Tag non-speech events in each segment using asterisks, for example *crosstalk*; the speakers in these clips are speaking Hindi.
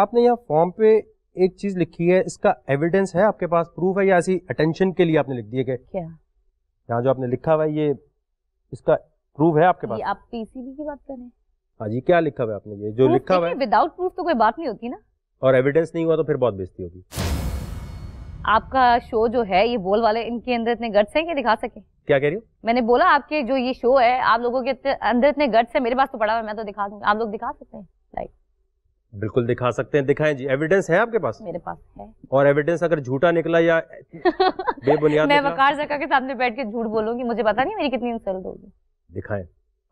आपने यहाँ फॉर्म पे एक चीज लिखी है इसका एविडेंस है आपके पास प्रूफ है या ऐसी अटेंशन के लिए आपने लिख दिए गए क्या यहाँ जो आपने लिखा हुआ है ये इसका प्रूफ है आपके पास आप पीसीबी की बात करें हाँ जी क्या लिखा हुआ है आपने ये जो लिखा हुआ है विदाउट प्रूफ तो कोई बात नहीं होती ना और एविडेंस नहीं हुआ तो फिर बहुत बेजती होगी आपका शो जो है ये बोल वाले इनके अंदर इतने गट्स हैं कि दिखा सके क्या कह रही हो मैंने बोला आपके जो ये शो है आप लोगों के अंदर इतने गट्स हैं मेरे पास तो पड़ा हुआ है मैं तो दिखा दूंगा आप लोग दिखा सकते हैं लाइक बिल्कुल दिखा सकते हैं दिखाएं जी एविडेंस है आपके पास मेरे पास है और एविडेंस अगर झूठा निकला या *laughs* बेबुनियाद मैं वकार जका के सामने बैठ के झूठ बोलूंगी मुझे पता नहीं मेरी कितनी इंसल्ट होगी दिखाएं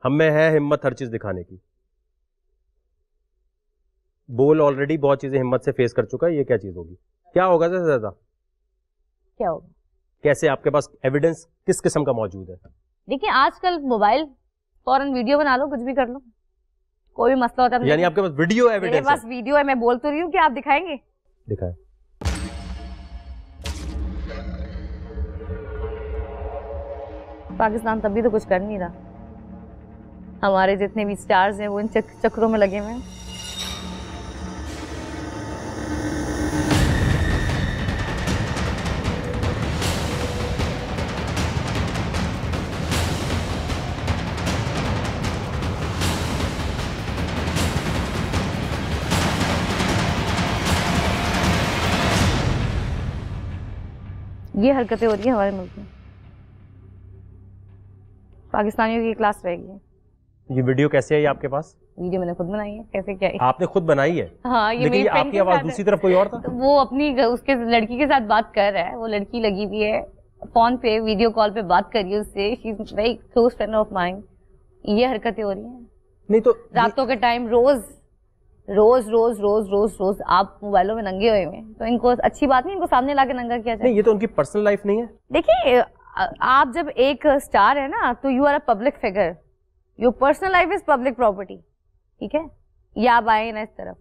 हम में है हिम्मत हर चीज दिखाने की बोल ऑलरेडी बहुत चीजें हिम्मत से फेस कर चुका है ये क्या चीज होगी क्या होगा सर ज्यादा क्या होगा कैसे आपके पास एविडेंस किस किस्म का मौजूद है देखिए आजकल मोबाइल फॉरन वीडियो बना लो कुछ भी कर लो कोई भी मसला होता है तो यानी आपके पास वीडियो एविडेंस मेरे पास वीडियो है मैं बोल तो रही हूँ कि आप दिखाएंगे दिखाए पाकिस्तान तभी तो कुछ कर नहीं रहा हमारे जितने भी स्टार्स हैं वो इन चक, चक्रों में लगे हुए हैं ये हरकतें हो रही है हमारे मुल्क में पाकिस्तानियों की क्लास रहेगी ये वीडियो कैसे आई आपके पास वीडियो मैंने खुद बनाई है कैसे क्या है? आपने खुद बनाई है हाँ ये लेकिन आपकी आवाज दूसरी तरफ कोई और था तो वो अपनी उसके लड़की के साथ बात कर रहा है वो लड़की लगी हुई है फोन पे वीडियो कॉल पे बात करिए उससे she is very close friend of mind ये हरकतें हो रही हैं नहीं तो रातों के टाइम रोज रोज रोज रोज रोज रोज आप मोबाइलों में नंगे हुए हैं तो इनको अच्छी बात नहीं इनको सामने ला के नंगा किया जाए नहीं ये तो उनकी पर्सनल लाइफ नहीं है देखिए आप जब एक स्टार है ना तो you are a public figure your personal life is public property ठीक है या आप आए ना इस तरफ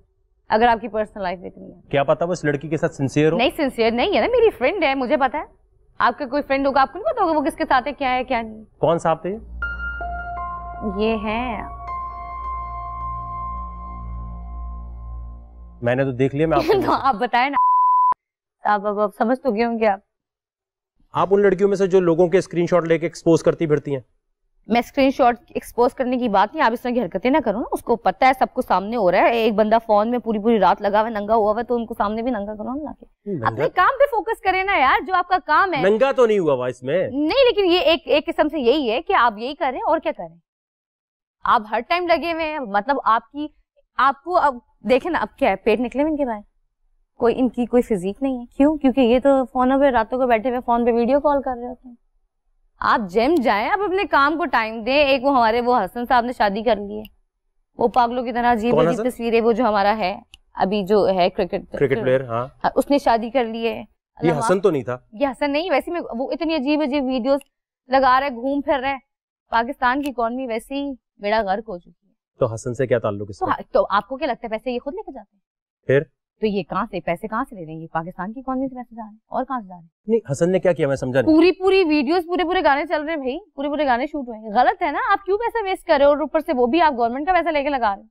अगर आपकी पर्सनल लाइफ इतनी है क्या पता वो इस लड़की के साथ सिंसियर हो नहीं सिंसियर नहीं है ना मेरी फ्रेंड है मुझे पता है आपके कोई फ्रेंड होगा आपको नहीं पता होगा वो किसके साथ है क्या है क्या नहीं कौन सा आप ये है मैंने तो देख लिया मैं आपको *laughs* तो आप बताए ना आप अब अब समझ तो गए होंगे आप आप उन लड़कियों में से जो लोगों के स्क्रीनशॉट लेके एक्सपोज करती फिरती हैं मैं स्क्रीनशॉट एक्सपोज करने की बात नहीं आप इस तरह की हरकतें ना करो ना उसको पता है सबको सामने हो रहा है एक बंदा फोन में पूरी पूरी रात लगा हुआ नंगा हुआ है तो उनको सामने भी नंगा करो ना अपने काम पे फोकस करें ना यार जो आपका काम है नंगा तो नहीं हुआ हुआ इसमें नहीं लेकिन ये एक एक किस्म से यही है कि आप यही करें और क्या करें आप हर टाइम लगे हुए हैं मतलब आपकी आपको अब देखे ना अब क्या है पेट निकले हुए इनके बाहर कोई इनकी कोई फिजीक नहीं है क्यों क्योंकि ये तो फोनों पे रातों को बैठे हुए फोन पे वीडियो कॉल कर रहे होते हैं आप जिम जाए आप अपने काम को टाइम दें एक वो हमारे वो हसन साहब ने शादी कर ली है वो पागलों की तरह अजीब अजीब तस्वीरें वो जो हमारा है अभी जो है क्रिकेट क्रिकेट प्लेयर हाँ उसने शादी कर ली है ये हसन तो नहीं था ये हसन नहीं वैसे में वो इतनी अजीब अजीब वीडियोस लगा रहे घूम फिर रहे पाकिस्तान की इकोनॉमी वैसे ही बेड़ा गर्क हो चुकी तो हसन से क्या ताल्लुक इसका तो, हाँ, तो आपको क्या लगता है पैसे ये खुद लेके जाते हैं फिर तो ये कहाँ से पैसे कहाँ से ले रहे हैं ये पाकिस्तान की इकोनॉमी से पैसे जा रहे हैं और कहाँ से जा रहे हैं नहीं हसन ने क्या किया मैं समझा पूरी पूरी वीडियोस पूरे पूरे गाने चल रहे हैं भाई पूरे पूरे गाने शूट हुए गलत है ना आप क्यों पैसा वेस्ट कर रहे हो और ऊपर से वो भी आप गवर्नमेंट का पैसा लेके लगा रहे हैं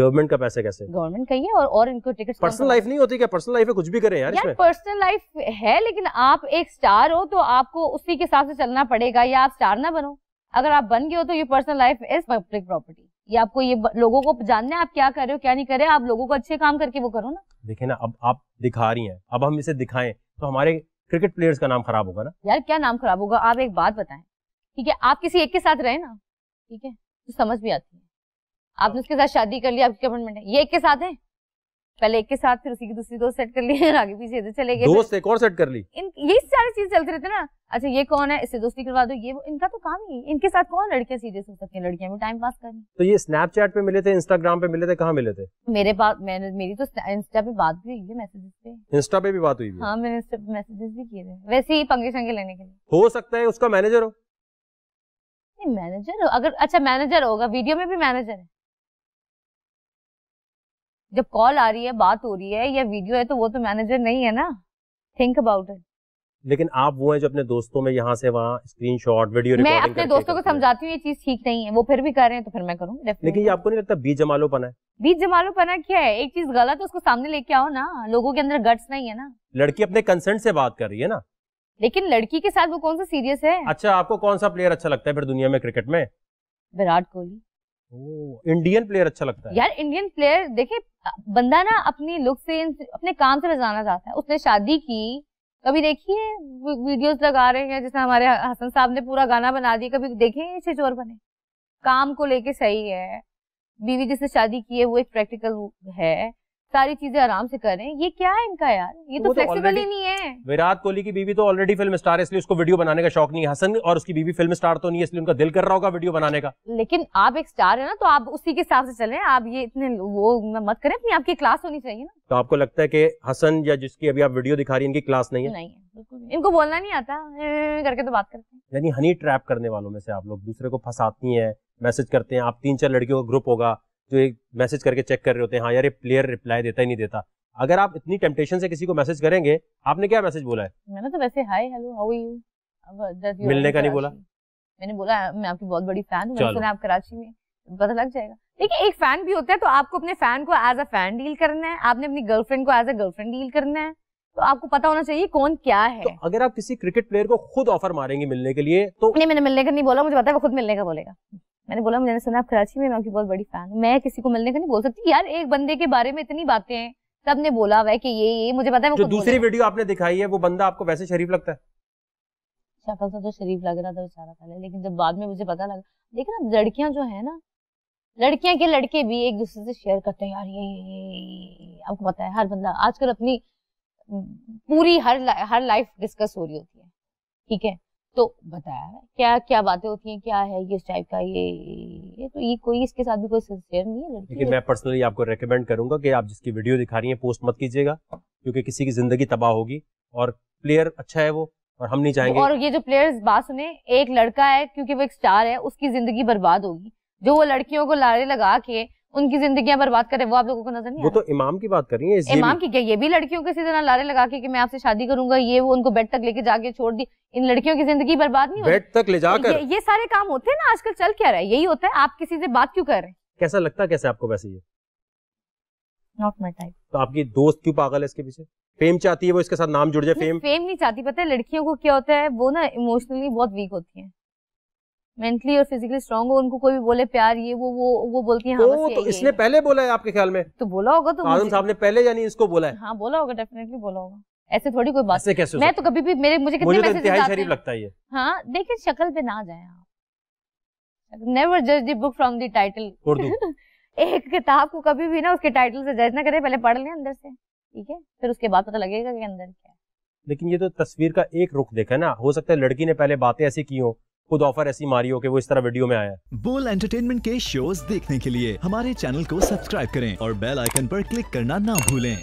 गवर्नमेंट का पैसे कैसे गवर्नमेंट का ही है और और इनको टिकट पर्सनल लाइफ नहीं होती क्या पर्सनल लाइफ है कुछ भी करें यार यार पर्सनल लाइफ है लेकिन आप एक स्टार हो तो आपको उसी के हिसाब से चलना पड़ेगा या आप स्टार ना बनो अगर आप बन गए हो तो ये personal life is public property ये आपको ये लोगों को जानना है आप क्या कर रहे हो क्या नहीं कर रहे आप लोगों को अच्छे काम करके वो करो ना देखिए ना अब आप दिखा रही हैं अब हम इसे दिखाएं तो हमारे क्रिकेट प्लेयर्स का नाम खराब होगा ना यार क्या नाम खराब होगा आप एक बात बताएं ठीक है आप किसी एक के साथ रहे ना ठीक है तो समझ भी आती है आपने हाँ। उसके साथ शादी कर लिया आपकी अपॉइंटमेंट है ये एक के साथ है पहले एक के साथ फिर उसी की दूसरी दोस्त सेट कर लिया *laughs* आगे पीछे इधर चले गए दोस्त एक और सेट कर ली तो इन ये सारी चीज चलते रहते ना अच्छा ये कौन है इससे दोस्ती करवा दो ये वो इनका तो काम ही इनके साथ कौन लड़कियां सीरियस हो सकती है लड़कियां भी टाइम पास कर तो ये स्नैपचैट पे मिले थे इंस्टाग्राम पे मिले थे कहाँ मिले थे मेरे पास मैंने मेरी तो इंस्टा पे बात भी हुई है मैसेजेस पे इंस्टा पे भी बात हुई हाँ मैंने इंस्टा पे मैसेजेस भी किए थे वैसे ही पंगे शंगे लेने के लिए हो सकता है उसका मैनेजर हो मैनेजर हो अगर अच्छा मैनेजर होगा वीडियो में भी मैनेजर है जब कॉल आ रही है बात हो रही है या वीडियो है तो वो तो मैनेजर नहीं है ना थिंक अबाउट इट लेकिन आप वो हैं जो अपने दोस्तों में यहाँ से वहाँ स्क्रीन शॉट वीडियो मैं अपने दोस्तों को समझाती हूँ ये चीज ठीक नहीं है वो फिर भी कर रहे हैं तो फिर मैं करूँ लेकिन ये आपको नहीं लगता जमालो जमालोपना है जमालो जमालोपना क्या है एक चीज गलत है उसको सामने लेके आओ ना लोगों के अंदर गट्स नहीं है ना लड़की अपने कंसेंट से बात कर रही है ना लेकिन लड़की के साथ वो कौन सा सीरियस है अच्छा आपको कौन सा प्लेयर अच्छा लगता है फिर दुनिया में क्रिकेट में विराट कोहली इंडियन प्लेयर अच्छा लगता है यार इंडियन प्लेयर देखिए बंदा ना अपनी लुक से अपने काम से बचाना चाहता है उसने शादी की कभी देखिए वीडियोस लगा रहे हैं जैसे हमारे हसन साहब ने पूरा गाना बना दिया कभी देखें चोर बने काम को लेके सही है बीवी जिससे शादी की है वो एक प्रैक्टिकल है सारी चीजें आराम से कर रहे हैं ये क्या है इनका यार ये तो, तो फ्लेक्सिबल ही नहीं है विराट कोहली की बीवी तो ऑलरेडी फिल्म स्टार है इसलिए उसको वीडियो बनाने का शौक नहीं है हसन और उसकी बीवी फिल्म स्टार तो नहीं है इसलिए उनका दिल कर रहा होगा वीडियो बनाने का लेकिन आप एक स्टार है ना तो आप उसी के हिसाब से चले आप ये इतने वो मत करें अपनी आपकी क्लास होनी चाहिए ना तो आपको लगता है की हसन या जिसकी अभी आप वीडियो दिखा रही है इनकी क्लास नहीं है नहीं इनको बोलना नहीं आता करके तो बात करते हैं यानी हनी ट्रैप करने वालों में से आप लोग दूसरे को फंसाती है मैसेज करते हैं आप तीन चार लड़कियों का ग्रुप होगा जो एक मैसेज करके चेक कर रहे होते हैं हाँ यार ये प्लेयर रिप्लाई देता ही नहीं देता अगर आप इतनी टेम्पटेशन से किसी को मैसेज करेंगे आपने क्या मैसेज बोला है मैंने तो वैसे hi hello how are you मिलने का नहीं बोला मैंने बोला मैं आपकी बहुत बड़ी फैन हूँ मैंने सुना आप कराची में पता लग जाएगा देखिए एक फैन भी होता है तो आपको अपने फैन को एज अ फैन डील करना है आपने अपनी गर्लफ्रेंड को एज अ गर्लफ्रेंड डील करना है तो आपको पता होना चाहिए कौन क्या है तो अगर आप किसी क्रिकेट प्लेयर को खुद ऑफर मारेंगे मिलने के लिए तो नहीं मैंने मिलने का नहीं बोला मुझे पता है वो खुद मिलने का बोलेगा मैंने बोला मैंने सुना आप कराची में मैं आपकी बहुत बड़ी फैन हूँ मैं किसी को मिलने का नहीं बोल सकती यार एक बंदे के बारे में इतनी बातें हैं सब ने बोला हुआ है कि ये ये मुझे पता है जो दूसरी वीडियो आपने दिखाई है वो बंदा आपको वैसे शरीफ लगता है शक्ल से तो शरीफ लग रहा था बेचारा पहले लेकिन जब बाद में मुझे पता लगा लेकिन अब लड़कियां जो है ना लड़कियां के लड़के भी एक दूसरे से शेयर करते हैं यार ये आपको पता है हर बंदा आजकल अपनी पूरी हर हर लाइफ डिस्कस हो रही होती है ठीक है तो बताया क्या क्या बातें होती हैं क्या है ये टाइप का ये ये तो ये कोई इसके साथ भी कोई सिंसियर नहीं है लेकिन मैं पर्सनली आपको रेकमेंड करूंगा कि आप जिसकी वीडियो दिखा रही हैं पोस्ट मत कीजिएगा क्योंकि किसी की जिंदगी तबाह होगी और प्लेयर अच्छा है वो और हम नहीं चाहेंगे और ये जो प्लेयर्स बात सुने एक लड़का है क्योंकि वो एक स्टार है उसकी जिंदगी बर्बाद होगी जो वो लड़कियों को लारे लगा के उनकी जिंदगी बर्बाद करे वो आप लोगों को नजर नहीं वो तो इमाम की बात कर रही है इमाम की क्या ये भी लड़कियों के सीधे लारे लगा के मैं आपसे शादी करूंगा ये वो उनको बेड तक लेके जाके छोड़ दी इन लड़कियों की जिंदगी बर्बाद नहीं बेड तक ले जाकर ये, ये सारे काम होते हैं ना आजकल चल क्या रहा है यही होता है आप किसी से बात क्यों कर रहे हैं कैसा लगता है कैसे आपको वैसे ये नॉट माई टाइप तो आपकी दोस्त क्यों पागल है इसके पीछे फेम चाहती है वो इसके साथ नाम जुड़ जाए फेम फेम नहीं चाहती पता है लड़कियों को क्या होता है वो ना इमोशनली बहुत वीक होती है मेंटली और फिजिकली स्ट्रॉन्ग हो उनको कोई भी बोले प्यार ये वो वो वो बोलती हाँ, तो है हाँ, तो, इसने इसने पहले बोला है आपके ख्याल में तो बोला होगा तो आजम साहब ने पहले यानी इसको बोला है हाँ बोला होगा डेफिनेटली बोला होगा ऐसे थोड़ी कोई बात ऐसे कैसे मैं तो कभी भी मेरे मुझे कितने मैसेज तो आते हैं लगता है हाँ देखिए शक्ल पे ना जाए आप नेवर जज the book from the title एक किताब को कभी भी ना उसके टाइटल से जज ना करें पहले पढ़ लें अंदर से ठीक है फिर उसके बाद पता लगेगा कि अंदर क्या लेकिन ये तो तस्वीर का एक रुख देखा ना हो सकता है लड़की ने पहले बातें ऐसी की हो खुद ऑफर ऐसी मारी हो कि वो इस तरह वीडियो में आया बोल एंटरटेनमेंट के शोज देखने के लिए हमारे चैनल को सब्सक्राइब करें और बेल आइकन पर क्लिक करना ना भूलें